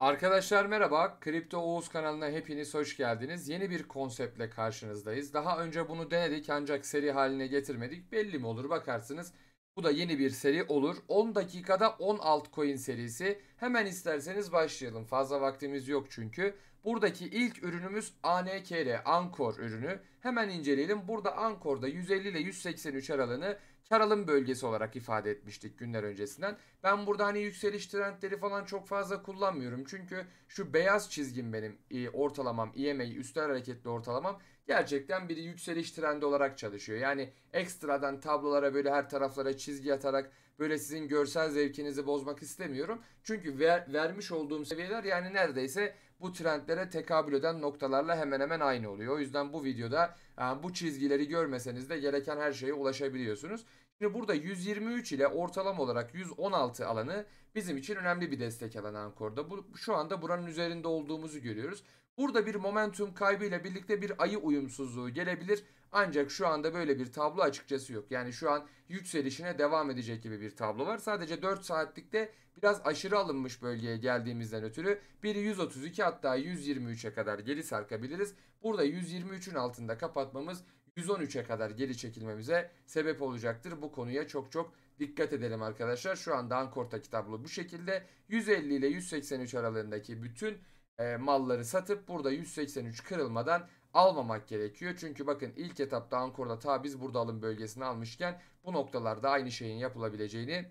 Arkadaşlar merhaba, Kripto Oğuz kanalına hepiniz hoş geldiniz. Yeni bir konseptle karşınızdayız. Daha önce bunu denedik ancak seri haline getirmedik. Belli mi olur bakarsınız. Bu da yeni bir seri olur. 10 dakikada 10 altcoin serisi. Hemen isterseniz başlayalım. Fazla vaktimiz yok çünkü. Buradaki ilk ürünümüz ANKR, Ankor ürünü. Hemen inceleyelim. Burada Ankor'da 150 ile 183 aralığını Karalım bölgesi olarak ifade etmiştik günler öncesinden. Ben burada hani yükseliş trendleri falan çok fazla kullanmıyorum. Çünkü şu beyaz çizgim benim e, ortalamam, EMA üstel hareketli ortalamam gerçekten bir yükseliş trendi olarak çalışıyor. Yani ekstradan tablolara böyle her taraflara çizgi atarak böyle sizin görsel zevkinizi bozmak istemiyorum. Çünkü ver, vermiş olduğum seviyeler yani neredeyse bu trendlere tekabül eden noktalarla hemen hemen aynı oluyor. O yüzden bu videoda e, bu çizgileri görmeseniz de gereken her şeye ulaşabiliyorsunuz. Şimdi burada 123 ile ortalama olarak 116 alanı bizim için önemli bir destek alanı Ankor'da. Bu, şu anda buranın üzerinde olduğumuzu görüyoruz. Burada bir momentum kaybı ile birlikte bir ayı uyumsuzluğu gelebilir. Ancak şu anda böyle bir tablo açıkçası yok. Yani şu an yükselişine devam edecek gibi bir tablo var. Sadece 4 saatlikte biraz aşırı alınmış bölgeye geldiğimizden ötürü bir 132 hatta 123'e kadar geri sarkabiliriz. Burada 123'ün altında kapatmamız 113'e kadar geri çekilmemize sebep olacaktır. Bu konuya çok çok dikkat edelim arkadaşlar. Şu anda Ankort'taki tablo bu şekilde. 150 ile 183 aralığındaki bütün e, malları satıp burada 183 kırılmadan almamak gerekiyor. Çünkü bakın ilk etapta Ankor'da ta biz burada alım bölgesini almışken bu noktalarda aynı şeyin yapılabileceğini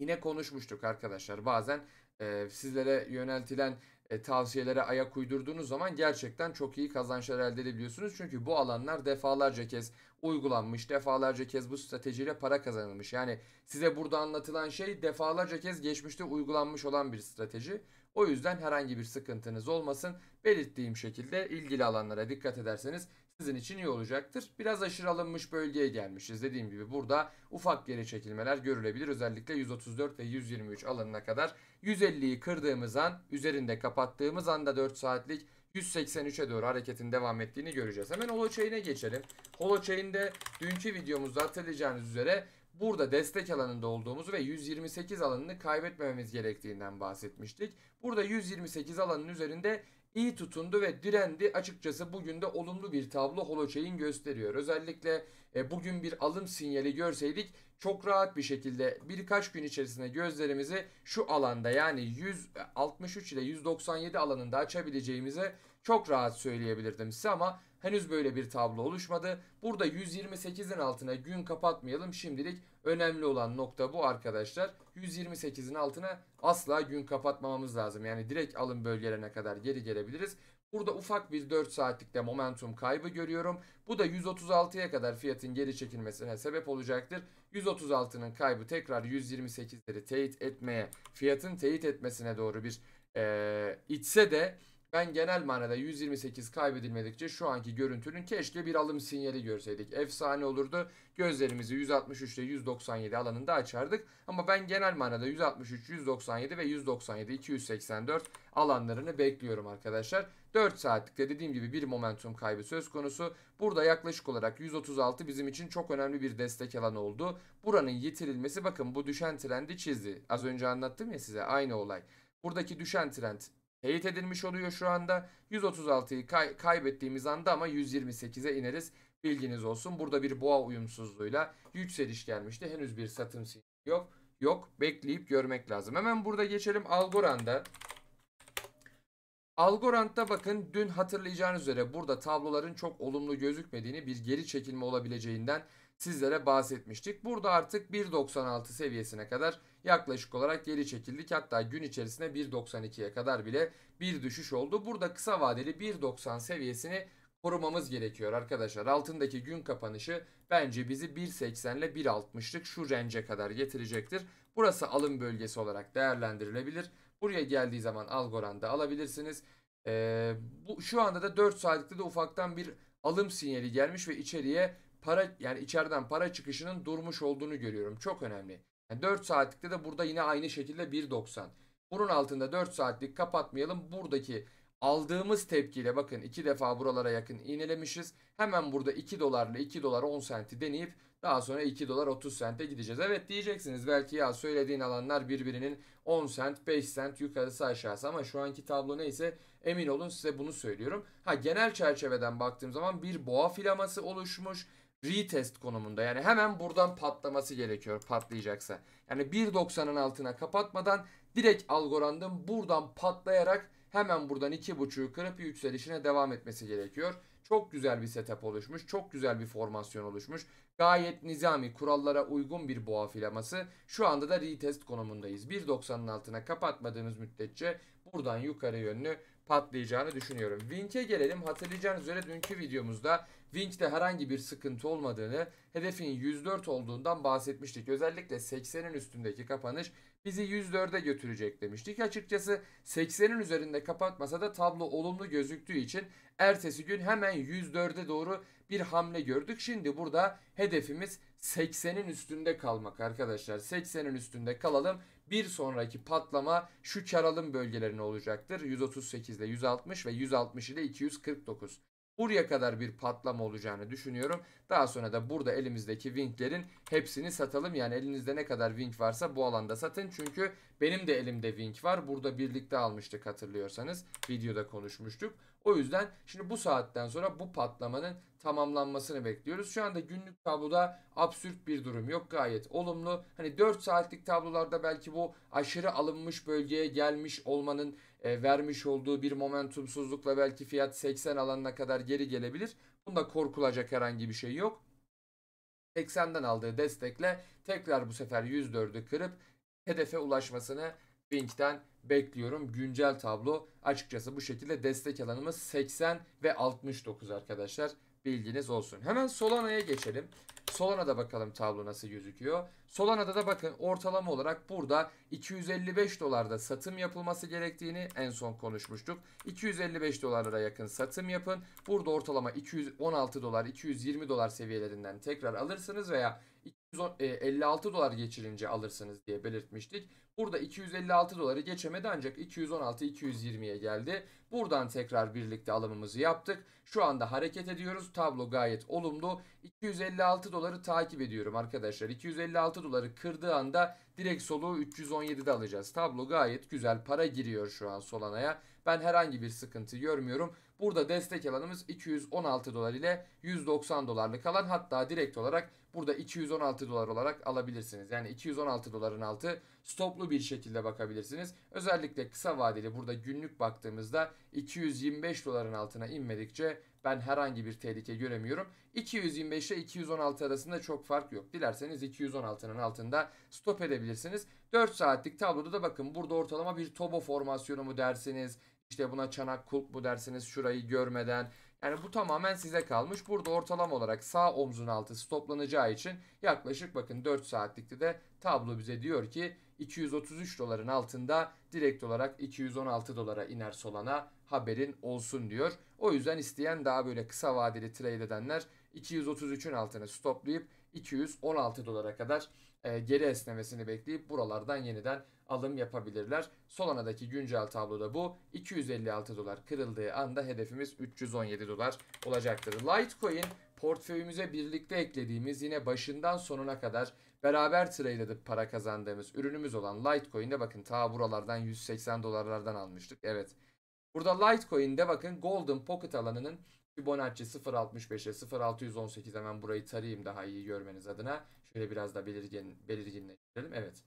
yine konuşmuştuk arkadaşlar. Bazen e, sizlere yöneltilen e, tavsiyelere ayak uydurduğunuz zaman gerçekten çok iyi kazançlar elde edebiliyorsunuz. Çünkü bu alanlar defalarca kez uygulanmış, defalarca kez bu stratejiyle para kazanılmış. Yani size burada anlatılan şey defalarca kez geçmişte uygulanmış olan bir strateji. O yüzden herhangi bir sıkıntınız olmasın. Belirttiğim şekilde ilgili alanlara dikkat ederseniz sizin için iyi olacaktır. Biraz aşırı alınmış bölgeye gelmişiz. Dediğim gibi burada ufak geri çekilmeler görülebilir. Özellikle 134 ve 123 alanına kadar 150'yi kırdığımız an üzerinde kapattığımız anda 4 saatlik 183'e doğru hareketin devam ettiğini göreceğiz. Hemen holochain'e geçelim. Holochain'de dünkü videomuzda hatırlayacağınız üzere burada destek alanında olduğumuzu ve 128 alanını kaybetmememiz gerektiğinden bahsetmiştik. Burada 128 alanın üzerinde iyi tutundu ve direndi. Açıkçası bugün de olumlu bir tablo Holochain gösteriyor. Özellikle e, bugün bir alım sinyali görseydik çok rahat bir şekilde birkaç gün içerisinde gözlerimizi şu alanda yani 163 ile 197 alanında açabileceğimize çok rahat söyleyebilirdim size ama Henüz böyle bir tablo oluşmadı. Burada 128'in altına gün kapatmayalım. Şimdilik önemli olan nokta bu arkadaşlar. 128'in altına asla gün kapatmamamız lazım. Yani direkt alım bölgelerine kadar geri gelebiliriz. Burada ufak bir 4 saatlikte momentum kaybı görüyorum. Bu da 136'ya kadar fiyatın geri çekilmesine sebep olacaktır. 136'nın kaybı tekrar 128'leri teyit etmeye, fiyatın teyit etmesine doğru bir e, itse de ben genel manada 128 kaybedilmedikçe şu anki görüntünün keşke bir alım sinyali görseydik. Efsane olurdu. Gözlerimizi 163 ile 197 alanında açardık. Ama ben genel manada 163, 197 ve 197, 284 alanlarını bekliyorum arkadaşlar. 4 saatlikte dediğim gibi bir momentum kaybı söz konusu. Burada yaklaşık olarak 136 bizim için çok önemli bir destek alanı oldu. Buranın yitirilmesi bakın bu düşen trendi çizdi. Az önce anlattım ya size aynı olay. Buradaki düşen trend Heyet edilmiş oluyor şu anda. 136'yı kay kaybettiğimiz anda ama 128'e ineriz. Bilginiz olsun. Burada bir boğa uyumsuzluğuyla yükseliş gelmişti. Henüz bir satım yok. Yok. Bekleyip görmek lazım. Hemen burada geçelim Algorand'a. Algorand'da bakın dün hatırlayacağınız üzere burada tabloların çok olumlu gözükmediğini bir geri çekilme olabileceğinden sizlere bahsetmiştik. Burada artık 1.96 seviyesine kadar yaklaşık olarak geri çekildik. Hatta gün içerisinde 1.92'ye kadar bile bir düşüş oldu. Burada kısa vadeli 1.90 seviyesini korumamız gerekiyor arkadaşlar. Altındaki gün kapanışı bence bizi 1.80 ile 1.60'lık şu rence kadar getirecektir. Burası alım bölgesi olarak değerlendirilebilir. Buraya geldiği zaman Algorand'da alabilirsiniz. Ee, bu, şu anda da 4 saatlikte de ufaktan bir alım sinyali gelmiş ve içeriye para yani içeriden para çıkışının durmuş olduğunu görüyorum. Çok önemli. Yani 4 saatlikte de burada yine aynı şekilde 1.90. Bunun altında 4 saatlik kapatmayalım. Buradaki aldığımız tepkiyle bakın iki defa buralara yakın iğnelemişiz. Hemen burada 2 dolarla 2 dolar 10 senti deneyip daha sonra 2 dolar 30 sente gideceğiz. Evet diyeceksiniz belki ya söylediğin alanlar birbirinin 10 sent 5 sent yukarısı aşağısı ama şu anki tablo neyse emin olun size bunu söylüyorum. Ha genel çerçeveden baktığım zaman bir boğa filaması oluşmuş retest konumunda. Yani hemen buradan patlaması gerekiyor patlayacaksa. Yani 1.90'ın altına kapatmadan direkt algorandım buradan patlayarak hemen buradan 2.5'ü kırıp yükselişine devam etmesi gerekiyor. Çok güzel bir setup oluşmuş. Çok güzel bir formasyon oluşmuş. Gayet nizami kurallara uygun bir boğa filaması. Şu anda da retest konumundayız. 1.90'ın altına kapatmadığımız müddetçe buradan yukarı yönlü patlayacağını düşünüyorum. Wink'e gelelim. Hatırlayacağınız üzere dünkü videomuzda Winch'te herhangi bir sıkıntı olmadığını, hedefin 104 olduğundan bahsetmiştik. Özellikle 80'in üstündeki kapanış bizi 104'e götürecek demiştik. Açıkçası 80'in üzerinde kapatmasa da tablo olumlu gözüktüğü için ertesi gün hemen 104'e doğru bir hamle gördük. Şimdi burada hedefimiz 80'in üstünde kalmak arkadaşlar. 80'in üstünde kalalım. Bir sonraki patlama şu kar bölgelerine olacaktır. 138 ile 160 ve 160 ile 249 buraya kadar bir patlama olacağını düşünüyorum. Daha sonra da burada elimizdeki winglerin hepsini satalım. Yani elinizde ne kadar wing varsa bu alanda satın. Çünkü benim de elimde wing var. Burada birlikte almıştık hatırlıyorsanız. Videoda konuşmuştuk. O yüzden şimdi bu saatten sonra bu patlamanın tamamlanmasını bekliyoruz. Şu anda günlük tabloda absürt bir durum yok. Gayet olumlu. Hani 4 saatlik tablolarda belki bu aşırı alınmış bölgeye gelmiş olmanın e, vermiş olduğu bir momentumsuzlukla belki fiyat 80 alanına kadar geri gelebilir. Bunda korkulacak herhangi bir şey yok. 80'den aldığı destekle tekrar bu sefer 104'ü kırıp hedefe ulaşmasını Bink'ten bekliyorum. Güncel tablo açıkçası bu şekilde destek alanımız 80 ve 69 arkadaşlar. Bilginiz olsun. Hemen Solana'ya geçelim. Solana'da bakalım tablo nasıl gözüküyor. Solana'da da bakın ortalama olarak burada 255 dolarda satım yapılması gerektiğini en son konuşmuştuk. 255 dolara yakın satım yapın. Burada ortalama 216 dolar 220 dolar seviyelerinden tekrar alırsınız veya 256 e, dolar geçirince alırsınız diye belirtmiştik. Burada 256 doları geçemedi ancak 216-220'ye geldi. Buradan tekrar birlikte alımımızı yaptık. Şu anda hareket ediyoruz. Tablo gayet olumlu. 256 doları takip ediyorum arkadaşlar. 256 doları kırdığı anda direkt soluğu 317'de alacağız. Tablo gayet güzel. Para giriyor şu an Solana'ya. Ben herhangi bir sıkıntı görmüyorum. Burada destek alanımız 216 dolar ile 190 dolarlık alan hatta direkt olarak burada 216 dolar olarak alabilirsiniz. Yani 216 doların altı stoplu bir şekilde bakabilirsiniz. Özellikle kısa vadeli burada günlük baktığımızda 225 doların altına inmedikçe ben herhangi bir tehlike göremiyorum. 225 ile 216 arasında çok fark yok. Dilerseniz 216'nın altında stop edebilirsiniz. 4 saatlik tabloda da bakın burada ortalama bir tobo formasyonu mu dersiniz? İşte buna çanak kulp mu dersiniz şurayı görmeden yani bu tamamen size kalmış. Burada ortalama olarak sağ omzun altı stoplanacağı için yaklaşık bakın 4 saatlikte de tablo bize diyor ki 233 doların altında direkt olarak 216 dolara iner Solana haberin olsun diyor. O yüzden isteyen daha böyle kısa vadeli trade edenler 233'ün altını stoplayıp 216 dolara kadar e, geri esnemesini bekleyip buralardan yeniden alım yapabilirler. Solana'daki güncel tabloda bu. 256 dolar kırıldığı anda hedefimiz 317 dolar olacaktır. Litecoin portföyümüze birlikte eklediğimiz yine başından sonuna kadar beraber trade edip para kazandığımız ürünümüz olan Litecoin'de bakın ta buralardan 180 dolarlardan almıştık. Evet. Burada Litecoin'de bakın Golden Pocket alanının Fibonacci 0.65'e 0.618 hemen burayı tarayayım daha iyi görmeniz adına. Şöyle biraz da belirgin, belirginleştirelim. Evet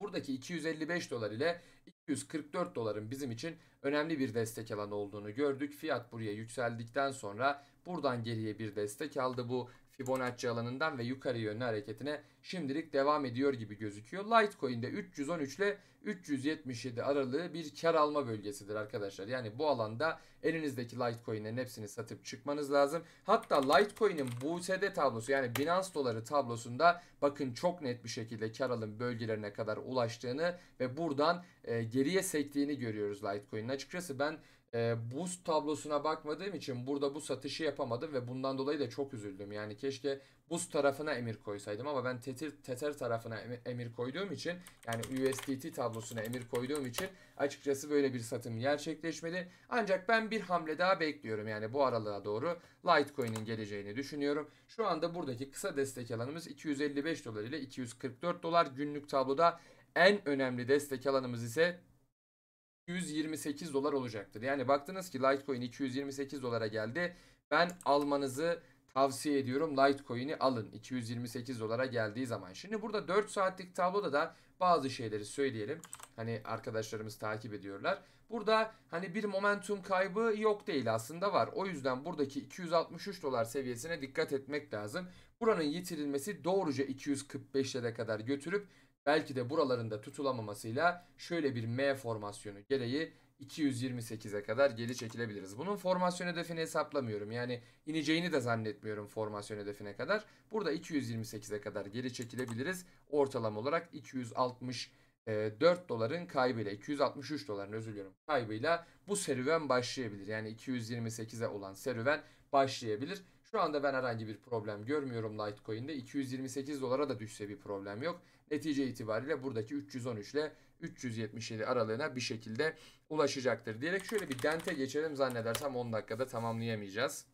buradaki 255 dolar ile 244 doların bizim için önemli bir destek alanı olduğunu gördük. Fiyat buraya yükseldikten sonra buradan geriye bir destek aldı. Bu Fibonacci alanından ve yukarı yönlü hareketine şimdilik devam ediyor gibi gözüküyor. Litecoin'de 313 ile 377 aralığı bir kar alma bölgesidir arkadaşlar. Yani bu alanda elinizdeki Litecoin'lerin hepsini satıp çıkmanız lazım. Hatta Litecoin'in BUSD tablosu yani Binance doları tablosunda bakın çok net bir şekilde kar alım bölgelerine kadar ulaştığını ve buradan e, geriye sektiğini görüyoruz Litecoin'in. Açıkçası ben e, buz tablosuna bakmadığım için burada bu satışı yapamadım ve bundan dolayı da çok üzüldüm. Yani keşke buz tarafına emir koysaydım ama ben Tether, Tether tarafına emir koyduğum için yani USDT tablosuna emir koyduğum için açıkçası böyle bir satım gerçekleşmedi. Ancak ben bir hamle daha bekliyorum. Yani bu aralığa doğru Litecoin'in geleceğini düşünüyorum. Şu anda buradaki kısa destek alanımız 255 dolar ile 244 dolar günlük tabloda en önemli destek alanımız ise 228 dolar olacaktır. Yani baktınız ki Litecoin 228 dolara geldi. Ben almanızı tavsiye ediyorum. Litecoin'i alın 228 dolara geldiği zaman. Şimdi burada 4 saatlik tabloda da bazı şeyleri söyleyelim. Hani arkadaşlarımız takip ediyorlar. Burada hani bir momentum kaybı yok değil aslında var. O yüzden buradaki 263 dolar seviyesine dikkat etmek lazım. Buranın yitirilmesi doğruca 245'lere kadar götürüp Belki de buralarında tutulamamasıyla şöyle bir M formasyonu gereği 228'e kadar geri çekilebiliriz. Bunun formasyon hedefini hesaplamıyorum. Yani ineceğini de zannetmiyorum formasyon hedefine kadar. Burada 228'e kadar geri çekilebiliriz. Ortalama olarak 264 doların kaybıyla 263 doların özür diliyorum kaybıyla bu serüven başlayabilir. Yani 228'e olan serüven başlayabilir. Şu anda ben herhangi bir problem görmüyorum Litecoin'de. 228 dolara da düşse bir problem yok netice itibariyle buradaki 313 ile 377 aralığına bir şekilde ulaşacaktır diyerek şöyle bir dente geçelim zannedersem 10 dakikada tamamlayamayacağız.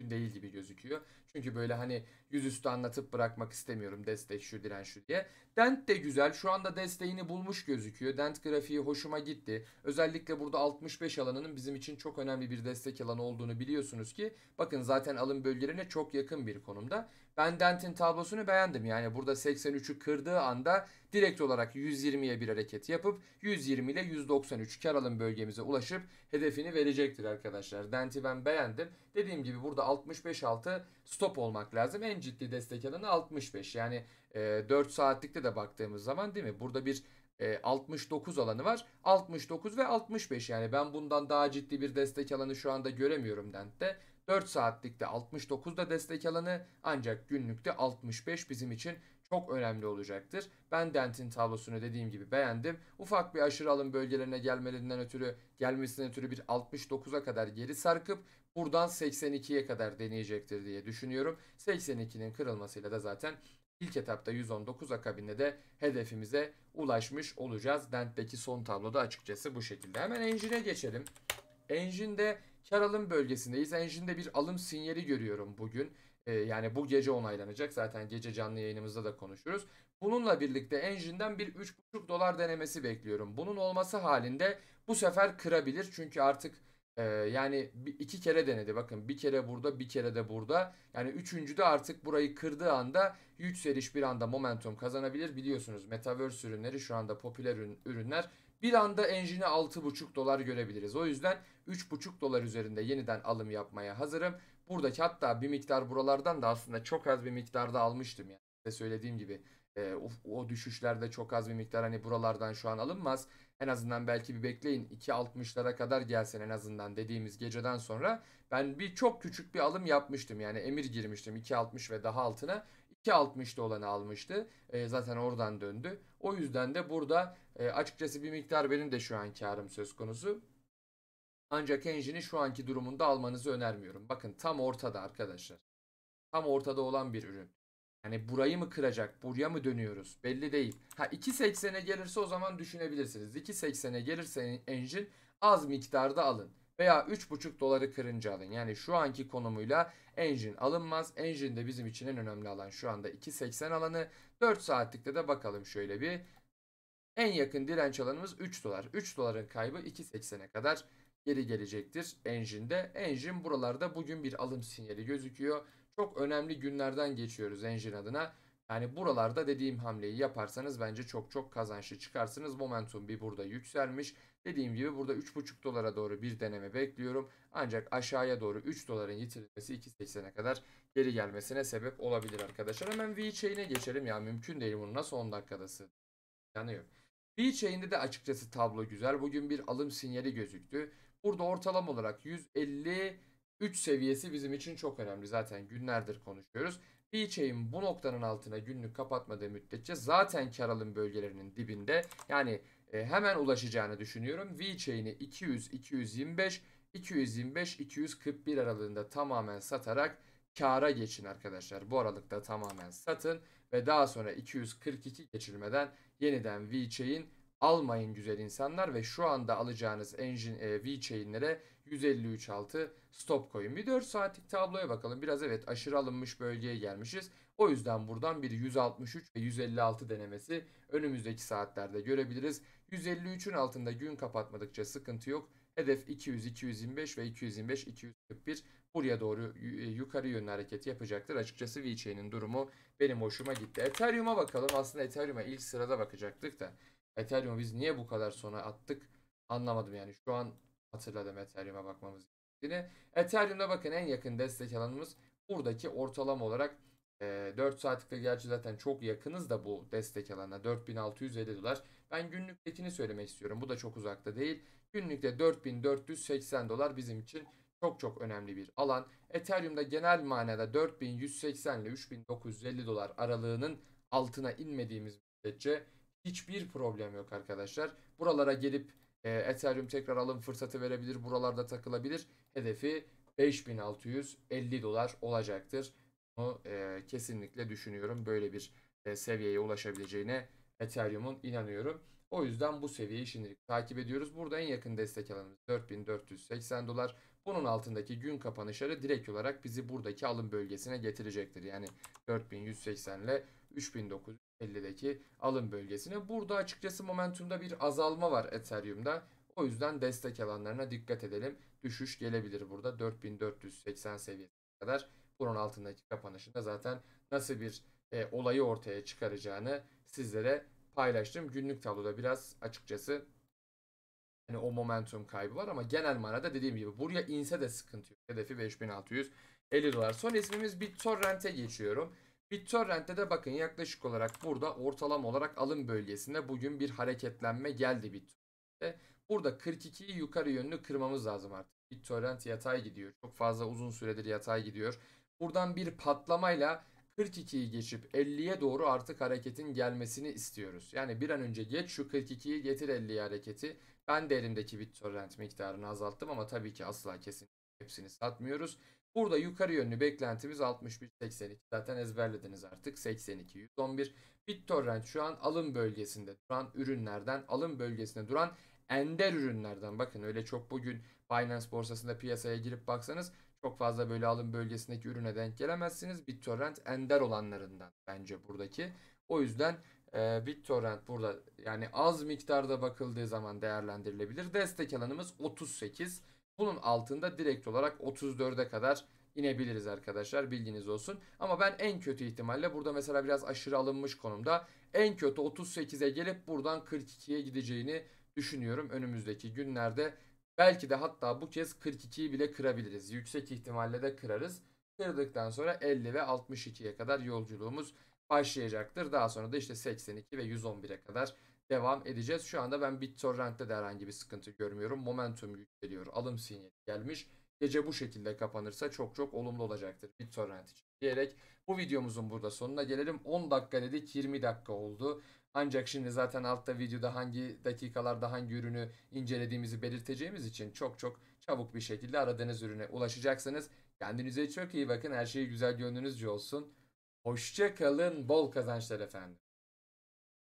Değil gibi gözüküyor. Çünkü böyle hani yüzüstü anlatıp bırakmak istemiyorum. Destek şu diren şu diye. Dent de güzel. Şu anda desteğini bulmuş gözüküyor. Dent grafiği hoşuma gitti. Özellikle burada 65 alanının bizim için çok önemli bir destek alanı olduğunu biliyorsunuz ki. Bakın zaten alım bölgelerine çok yakın bir konumda. Ben Dent'in tablosunu beğendim. Yani burada 83'ü kırdığı anda direkt olarak 120'ye bir hareket yapıp 120 ile 193 kar alım bölgemize ulaşıp hedefini verecektir arkadaşlar. Dent'i ben beğendim. Dediğim gibi burada 65 altı stop olmak lazım. En ciddi destek alanı 65. Yani e, 4 saatlikte de baktığımız zaman değil mi? Burada bir e, 69 alanı var. 69 ve 65 yani ben bundan daha ciddi bir destek alanı şu anda göremiyorum Dent'te. 4 saatlikte 69 da destek alanı ancak günlükte 65 bizim için çok önemli olacaktır. Ben Dent'in tablosunu dediğim gibi beğendim. Ufak bir aşırı alım bölgelerine gelmelerinden ötürü gelmesinden ötürü bir 69'a kadar geri sarkıp buradan 82'ye kadar deneyecektir diye düşünüyorum. 82'nin kırılmasıyla da zaten ilk etapta 119 akabinde de hedefimize ulaşmış olacağız. Dent'teki son tabloda açıkçası bu şekilde. Hemen enjine geçelim. Enjinde kar alım bölgesindeyiz. Enjinde bir alım sinyali görüyorum bugün. Ee, yani bu gece onaylanacak. Zaten gece canlı yayınımızda da konuşuruz. Bununla birlikte enjinden bir 3,5 dolar denemesi bekliyorum. Bunun olması halinde bu sefer kırabilir. Çünkü artık ee, yani iki kere denedi. Bakın bir kere burada bir kere de burada. Yani üçüncüde artık burayı kırdığı anda yükseliş bir anda momentum kazanabilir. Biliyorsunuz Metaverse ürünleri şu anda popüler ürünler. Bir anda enjine 6,5 dolar görebiliriz. O yüzden 3,5 dolar üzerinde yeniden alım yapmaya hazırım. Buradaki hatta bir miktar buralardan da aslında çok az bir miktarda almıştım. Yani size söylediğim gibi e, o, o düşüşlerde çok az bir miktar hani buralardan şu an alınmaz en azından belki bir bekleyin 2.60'lara kadar gelsin en azından dediğimiz geceden sonra ben bir çok küçük bir alım yapmıştım. Yani emir girmiştim 2.60 ve daha altına. 2.60'da olanı almıştı. E, zaten oradan döndü. O yüzden de burada e, açıkçası bir miktar benim de şu an karım söz konusu. Ancak Enjin'i şu anki durumunda almanızı önermiyorum. Bakın tam ortada arkadaşlar. Tam ortada olan bir ürün. Yani burayı mı kıracak? Buraya mı dönüyoruz? Belli değil. Ha 2.80'e gelirse o zaman düşünebilirsiniz. 2.80'e gelirse engine az miktarda alın. Veya 3.5 doları kırınca alın. Yani şu anki konumuyla engine alınmaz. Engine de bizim için en önemli alan şu anda 2.80 alanı. 4 saatlikte de bakalım şöyle bir. En yakın direnç alanımız 3 dolar. 3 doların kaybı 2.80'e kadar geri gelecektir engine'de. Engine buralarda bugün bir alım sinyali gözüküyor çok önemli günlerden geçiyoruz Engine adına. Yani buralarda dediğim hamleyi yaparsanız bence çok çok kazançlı çıkarsınız. Momentum bir burada yükselmiş. Dediğim gibi burada 3.5 dolara doğru bir deneme bekliyorum. Ancak aşağıya doğru 3 doların yitirilmesi 2.80'e kadar geri gelmesine sebep olabilir arkadaşlar. Hemen VeChain'e geçelim ya mümkün değil bunu nasıl 10 dakikadası yanıyor. VeChain'de de açıkçası tablo güzel. Bugün bir alım sinyali gözüktü. Burada ortalama olarak 150 3 seviyesi bizim için çok önemli. Zaten günlerdir konuşuyoruz. Bir chain bu noktanın altına günlük kapatmadığı müddetçe zaten kar alım bölgelerinin dibinde. Yani e, hemen ulaşacağını düşünüyorum. VeChain'i 200, 225, 225, 241 aralığında tamamen satarak kara geçin arkadaşlar. Bu aralıkta tamamen satın ve daha sonra 242 geçirmeden yeniden VeChain almayın güzel insanlar ve şu anda alacağınız engine e, VeChain'lere 153.6 stop coin. Bir 4 saatlik tabloya bakalım. Biraz evet aşırı alınmış bölgeye gelmişiz. O yüzden buradan bir 163 ve 156 denemesi önümüzdeki saatlerde görebiliriz. 153'ün altında gün kapatmadıkça sıkıntı yok. Hedef 200, 225 ve 225, 241 buraya doğru e, yukarı yönlü hareket yapacaktır. Açıkçası VeChain'in durumu benim hoşuma gitti. Ethereum'a bakalım. Aslında Ethereum'a ilk sırada bakacaktık da. Ethereum'u biz niye bu kadar sona attık anlamadım yani. Şu an hatırladım Ethereum'a bakmamız gerektiğini. Ethereum'da bakın en yakın destek alanımız buradaki ortalama olarak e, 4 saatlikte gerçi zaten çok yakınız da bu destek alanına 4650 dolar. Ben günlüktekini söylemek istiyorum. Bu da çok uzakta değil. Günlükte 4480 dolar bizim için çok çok önemli bir alan. Ethereum'da genel manada 4180 ile 3950 dolar aralığının altına inmediğimiz müddetçe hiçbir problem yok arkadaşlar. Buralara gelip e, Ethereum tekrar alım fırsatı verebilir. Buralarda takılabilir. Hedefi 5650 dolar olacaktır. Bunu e, kesinlikle düşünüyorum. Böyle bir e, seviyeye ulaşabileceğine Ethereum'un inanıyorum. O yüzden bu seviyeyi şimdilik takip ediyoruz. Burada en yakın destek alanımız 4480 dolar. Bunun altındaki gün kapanışları direkt olarak bizi buradaki alım bölgesine getirecektir. Yani 4180 ile 3900 50'deki alım bölgesine. Burada açıkçası momentumda bir azalma var Ethereum'da. O yüzden destek alanlarına dikkat edelim. Düşüş gelebilir burada 4480 seviyesine kadar. Bunun altındaki kapanışında zaten nasıl bir e, olayı ortaya çıkaracağını sizlere paylaştım. Günlük tabloda biraz açıkçası hani o momentum kaybı var ama genel manada dediğim gibi buraya inse de sıkıntı yok. Hedefi 5650 dolar. Son ismimiz BitTorrent'e geçiyorum. BitTorrent'te de bakın yaklaşık olarak burada ortalama olarak alım bölgesinde bugün bir hareketlenme geldi BitTorrent'te. Burada 42'yi yukarı yönlü kırmamız lazım artık. BitTorrent yatay gidiyor. Çok fazla uzun süredir yatay gidiyor. Buradan bir patlamayla 42'yi geçip 50'ye doğru artık hareketin gelmesini istiyoruz. Yani bir an önce geç şu 42'yi getir 50'ye hareketi. Ben de elimdeki BitTorrent miktarını azalttım ama tabii ki asla kesin hepsini satmıyoruz. Burada yukarı yönlü beklentimiz 61.82. Zaten ezberlediniz artık 82.111. BitTorrent şu an alım bölgesinde duran ürünlerden, alım bölgesinde duran ender ürünlerden. Bakın öyle çok bugün Binance borsasında piyasaya girip baksanız çok fazla böyle alım bölgesindeki ürüne denk gelemezsiniz. BitTorrent ender olanlarından bence buradaki. O yüzden e, BitTorrent burada yani az miktarda bakıldığı zaman değerlendirilebilir. Destek alanımız 38. Bunun altında direkt olarak 34'e kadar inebiliriz arkadaşlar bilginiz olsun. Ama ben en kötü ihtimalle burada mesela biraz aşırı alınmış konumda en kötü 38'e gelip buradan 42'ye gideceğini düşünüyorum önümüzdeki günlerde. Belki de hatta bu kez 42'yi bile kırabiliriz. Yüksek ihtimalle de kırarız. Kırdıktan sonra 50 ve 62'ye kadar yolculuğumuz başlayacaktır. Daha sonra da işte 82 ve 111'e kadar devam edeceğiz. Şu anda ben BitTorrent'te de herhangi bir sıkıntı görmüyorum. Momentum yükseliyor. Alım sinyali gelmiş. Gece bu şekilde kapanırsa çok çok olumlu olacaktır BitTorrent için diyerek bu videomuzun burada sonuna gelelim. 10 dakika dedik 20 dakika oldu. Ancak şimdi zaten altta videoda hangi dakikalarda hangi ürünü incelediğimizi belirteceğimiz için çok çok çabuk bir şekilde aradığınız ürüne ulaşacaksınız. Kendinize çok iyi bakın. Her şeyi güzel gönlünüzce olsun. Hoşçakalın. Bol kazançlar efendim.